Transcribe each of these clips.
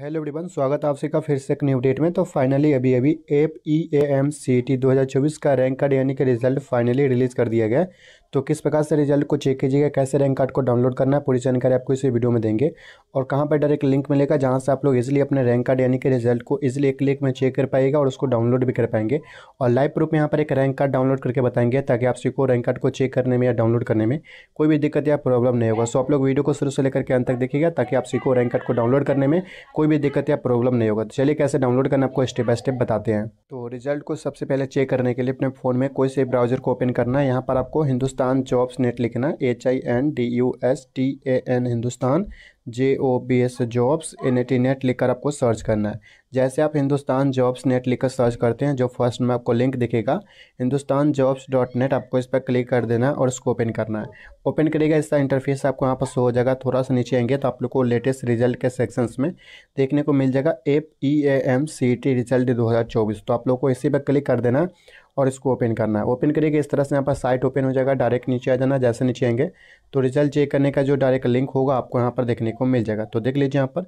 hello everyone स्वागत आप सभी का फिर से एक न्यू डेट में तो फाइनली अभी अभी AP E A M C T दो का रैंक कार्ड यानी कि रिजल्ट फाइनली रिलीज़ कर दिया गया तो किस प्रकार से रिजल्ट को चेक कीजिएगा कैसे रैंक कार्ड को डाउनलोड करना है पूरी जानकारी आपको इसी वीडियो में देंगे और कहाँ पर डायरेक्ट लिंक मिलेगा जहाँ से आप लोग इजिली अपने रैंक कार्ड यानी कि रिजल्ट को इजिली एक क्लिक में चेक कर पाएगा और उसको डाउनलोड भी कर पाएंगे और लाइव प्रूफ यहाँ पर एक रैंक कार्ड डाउनलोड करके बताएंगे ताकि आप सभी को रैंक कार्ड को चेक करने में या डाउनलोड करने में कोई भी दिक्कत या प्रॉब्लम नहीं होगा सो आप लोग वीडियो को शुरू से लेकर के अंत तक देखिएगा ताकि आप सीखो रैंक कार्ड को डाउनलोड करने में कोई कोई भी दिक्कत या प्रॉब्लम नहीं होगा तो चलिए कैसे डाउनलोड करना आपको स्टेप बाय स्टेप बताते हैं तो रिजल्ट को सबसे पहले चेक करने के लिए अपने फ़ोन में कोई से ब्राउजर को ओपन करना है यहाँ पर आपको हिंदुस्तान जॉब्स नेट लिखना H I N D U S T A N Hindustan J O B S jobs N T net लिखकर आपको सर्च करना है जैसे आप हिंदुस्तान जॉब्स नेट लिखकर सर्च करते हैं जो फर्स्ट में आपको लिंक दिखेगा हिंदुस्तान जॉब्स डॉट नेट आपको इस पर क्लिक कर देना है और इसको ओपन करना है ओपन करेगा इसका इंटरफेस आपको यहाँ पर शो हो जाएगा थोड़ा सा नीचे आएंगे तो आप लोग को लेटेस्ट रिजल्ट के सेक्शंस में देखने को मिल जाएगा AP E A M C T result दो हज़ार चौबीस तो आप लोग को इसी पर क्लिक कर देना और इसको ओपन करना है ओपन करिएगा इस तरह से यहाँ पर साइट ओपन हो जाएगा डायरेक्ट नीचे आ जाना जैसे नीचे आएंगे तो रिजल्ट चेक करने का जो डायरेक्ट लिंक होगा आपको यहाँ पर देखने को मिल जाएगा तो देख लीजिए यहाँ पर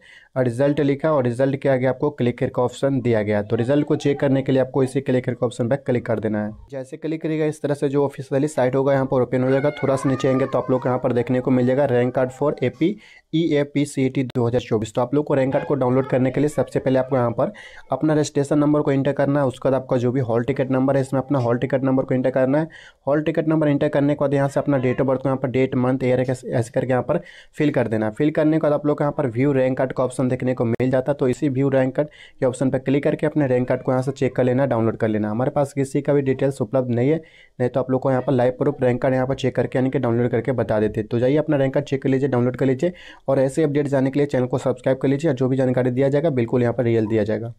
रिजल्ट लिखा और रिजल्ट के आगे आपको क्लिक करके का ऑप्शन दिया गया तो रिजल्ट को चेक करने के लिए आपको इसी क्लिक करके का ऑप्शन पर क्लिक कर देना है जैसे क्लिक करिएगा इस तरह से जो ऑफिशियली साइट होगा यहाँ पर ओपन हो जाएगा थोड़ा सा नीचे आएंगे तो आप लोग यहाँ पर देखने को मिल जाएगा rank card for A P E A P C T दो हज़ार चौबीस तो आप लोग को रैंक कार्ड को डाउनलोड करने के लिए सबसे पहले आपको यहाँ पर अपना रजिस्ट्रेशन नंबर को इंटर करना है उसके बाद आपका जो भी हॉल टिकट नंबर है इसमें में अपना हॉल टिकट नंबर को इंटर करना है हॉल टिकट नंबर इंटर करने के बाद यहाँ से अपना डेट ऑफ बर्थ को यहाँ पर डेट मंथ ईयर ऐसे करके यहाँ पर फिल कर देना फिल करने के बाद आप लोग को यहाँ पर व्यू रैंक कार्ड का ऑप्शन देखने को मिल जाता है तो इसी व्यू रैंक कार्ड के ऑप्शन पर क्लिक करके अपने रैंक कार्ड को यहाँ से चेक कर लेना डाउनलोड कर लेना हमारे पास किसी का भी डिटेल्स उपलब्ध नहीं है नहीं तो आप लोग को यहाँ पर लाइव प्रूफ रैंक कार्ड यहाँ पर चेक करके यानी कि डाउनलोड करके बता देते तो जाइए अपना रैंक कार्ड चेक कर लीजिए डाउनलोड कर लीजिए और ऐसे अपडेट जाने के लिए चैनल को सब्सक्राइब कर लीजिए और जो भी जानकारी दिया जाएगा बिल्कुल यहाँ पर रियल दिया जाएगा